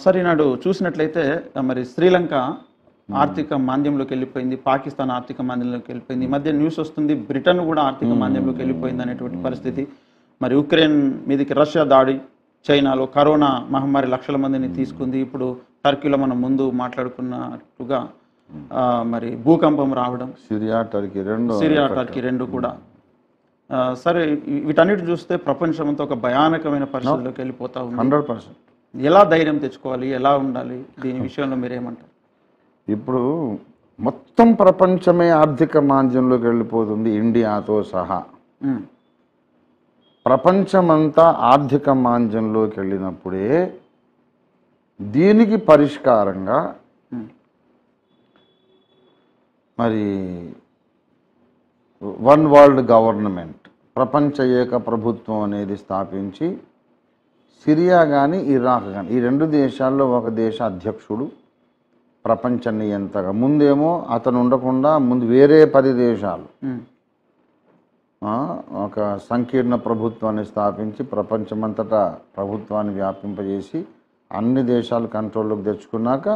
sir ఈనాడు చూసినట్లయితే మరి శ్రీలంక ఆర్థిక మాంద్యంలోకి వెళ్ళిపోయింది పాకిస్తాన్ ఆర్థిక మాంద్యంలోకి వెళ్ళిపోయింది ఈ మధ్య న్యూస్ వస్తుంది బ్రిటన్ కూడా ఆర్థిక మాంద్యంలోకి వెళ్ళిపోయింది అనేటువంటి పరిస్థితి మరి ఉక్రెయిన్ మీదకి రష్యా దాడి చైనాలో కరోనా మహమ్మారి లక్షల మందిని తీసుకుంది ఇప్పుడు టర్కీలో మనం ముందు మాట్లాడుకున్నట్టుగా మరి భూకంపం రావడం సిరియా టర్కీ రెండు సిరియా టర్కీ రెండు కూడా సరే వీటన్నిటి చూస్తే ప్రపంచం అంతా ఒక భయానకమైన పరిస్థితిలోకి వెళ్ళిపోతా ఉంది హండ్రెడ్ పర్సెంట్ ఎలా ధైర్యం తెచ్చుకోవాలి ఎలా ఉండాలి దీని విషయంలో మీరేమంటారు ఇప్పుడు మొత్తం ప్రపంచమే ఆర్థిక మాంద్యంలోకి వెళ్ళిపోతుంది ఇండియాతో సహా ప్రపంచమంతా ఆర్థిక మాంద్యంలోకి వెళ్ళినప్పుడే దీనికి పరిష్కారంగా మరి వన్ వరల్డ్ గవర్నమెంట్ ప్రపంచ ఏక ప్రభుత్వం అనేది స్థాపించి సిరియా కానీ ఇరాక్ కానీ ఈ రెండు దేశాల్లో ఒక దేశ అధ్యక్షుడు ప్రపంచ ఎంతగా ముందేమో అతను ఉండకుండా ముందు వేరే పది దేశాలు ఒక సంకీర్ణ ప్రభుత్వాన్ని స్థాపించి ప్రపంచమంతటా ప్రభుత్వాన్ని వ్యాపింపజేసి అన్ని దేశాలు కంట్రోల్లోకి తెచ్చుకున్నాక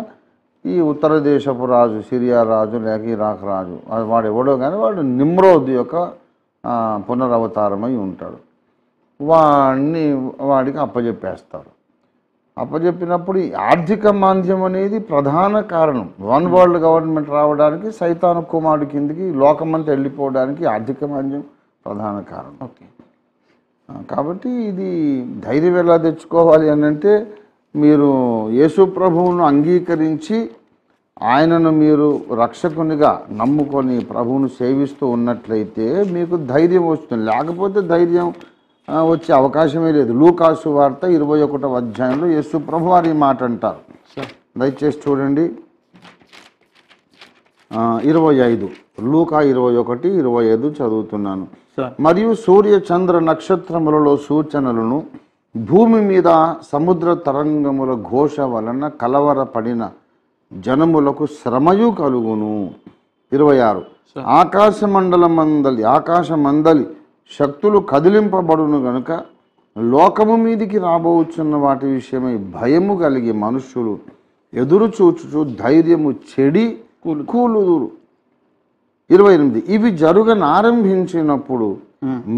ఈ ఉత్తర దేశపు రాజు సిరియా రాజు లేక ఇరాక్ రాజు వాడు ఎవడో కానీ వాడు నిమ్రోద్ యొక్క పునరవతారమై ఉంటాడు వాడిని వాడికి అప్పజెప్పేస్తారు అప్పజెప్పినప్పుడు ఈ ఆర్థిక మాంద్యం అనేది ప్రధాన కారణం వన్ వరల్డ్ గవర్నమెంట్ రావడానికి సైతాను కుమారుడి కిందికి లోకమంతా వెళ్ళిపోవడానికి ఆర్థిక మాంద్యం ప్రధాన కారణం ఓకే కాబట్టి ఇది ధైర్యం ఎలా తెచ్చుకోవాలి అని అంటే మీరు యేసు ప్రభువును అంగీకరించి ఆయనను మీరు రక్షకునిగా నమ్ముకొని ప్రభువును సేవిస్తూ ఉన్నట్లయితే మీకు ధైర్యం వస్తుంది లేకపోతే ధైర్యం వచ్చే అవకాశమే లేదు లూకాసు వార్త ఇరవై ఒకటవ అధ్యాయంలో యేసు ప్రభు వారి మాట అంటారు దయచేసి చూడండి ఇరవై ఐదు లూకా ఇరవై ఒకటి ఇరవై ఐదు చదువుతున్నాను మరియు సూర్య చంద్ర నక్షత్రములలో సూచనలను భూమి మీద సముద్ర తరంగముల ఘోష వలన కలవరపడిన జనములకు శ్రమయు కలుగును ఇరవై ఆరు ఆకాశమండల మందలి ఆకాశ మందలి శక్తులు కదిలింపబడును గనుక లోకము మీదికి రాబోచున్న వాటి విషయమై భయము కలిగి మనుష్యులు ఎదురు చూచుచు ధైర్యము చెడి కూలుదురు ఇరవై ఎనిమిది ఇవి జరుగనారంభించినప్పుడు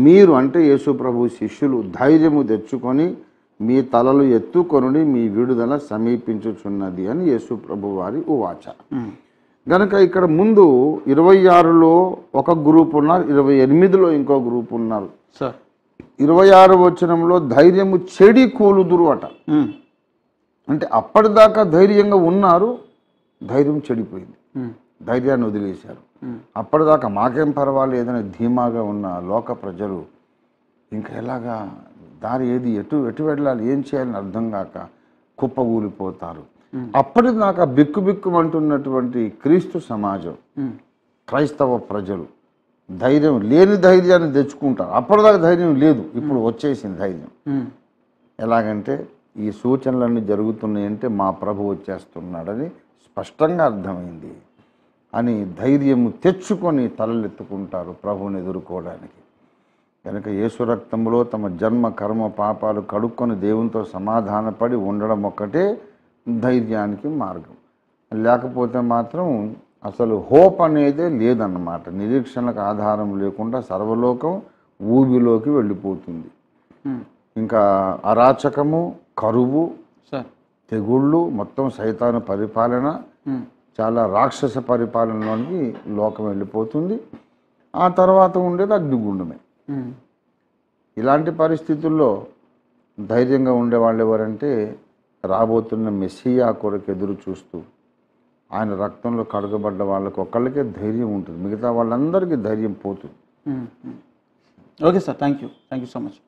మీరు అంటే యేసుప్రభు శిష్యులు ధైర్యము తెచ్చుకొని మీ తలలు ఎత్తుకొని మీ విడుదల సమీపించుచున్నది అని యేసుప్రభు వారి ఉవాచ కనుక ఇక్కడ ముందు ఇరవై ఆరులో ఒక గ్రూప్ ఉన్నారు ఇరవై ఎనిమిదిలో ఇంకో గ్రూప్ ఉన్నారు సార్ ఇరవై ఆరు వచనంలో ధైర్యము చెడి కూలుదురు అట అంటే అప్పటిదాకా ధైర్యంగా ఉన్నారు ధైర్యం చెడిపోయింది ధైర్యాన్ని వదిలేశారు అప్పటిదాకా మాకేం ఏదైనా ధీమాగా ఉన్న లోక ప్రజలు ఇంకా ఎలాగా దారి ఏది ఎటు ఎటు వెళ్ళాలి ఏం చేయాలని అర్థం కాక కుప్పగూలిపోతారు అప్పటి నాకు ఆ బిక్కు అంటున్నటువంటి క్రీస్తు సమాజం క్రైస్తవ ప్రజలు ధైర్యం లేని ధైర్యాన్ని తెచ్చుకుంటారు అప్పటిదాకా ధైర్యం లేదు ఇప్పుడు వచ్చేసింది ధైర్యం ఎలాగంటే ఈ సూచనలన్నీ జరుగుతున్నాయంటే మా ప్రభు వచ్చేస్తున్నాడని స్పష్టంగా అర్థమైంది అని ధైర్యము తెచ్చుకొని తలలెత్తుకుంటారు ప్రభువుని ఎదుర్కోవడానికి కనుక యేసు రక్తంలో తమ జన్మ కర్మ పాపాలు కడుక్కొని దేవునితో సమాధానపడి ఉండడం ఒక్కటే ధైర్యానికి మార్గం లేకపోతే మాత్రం అసలు హోప్ అనేదే లేదన్నమాట నిరీక్షణకు ఆధారం లేకుండా సర్వలోకం ఊబిలోకి వెళ్ళిపోతుంది ఇంకా అరాచకము కరువు తెగుళ్ళు మొత్తం సైతాను పరిపాలన చాలా రాక్షస పరిపాలనలోనికి లోకం వెళ్ళిపోతుంది ఆ తర్వాత ఉండేది అగ్నిగుండమే ఇలాంటి పరిస్థితుల్లో ధైర్యంగా ఉండేవాళ్ళు ఎవరంటే రాబోతున్న మెస్సియా కొరకు ఎదురు చూస్తూ ఆయన రక్తంలో కడగబడ్డ వాళ్ళకి ఒకళ్ళకే ధైర్యం ఉంటుంది మిగతా వాళ్ళందరికీ ధైర్యం పోతుంది okay sir thank you thank you so much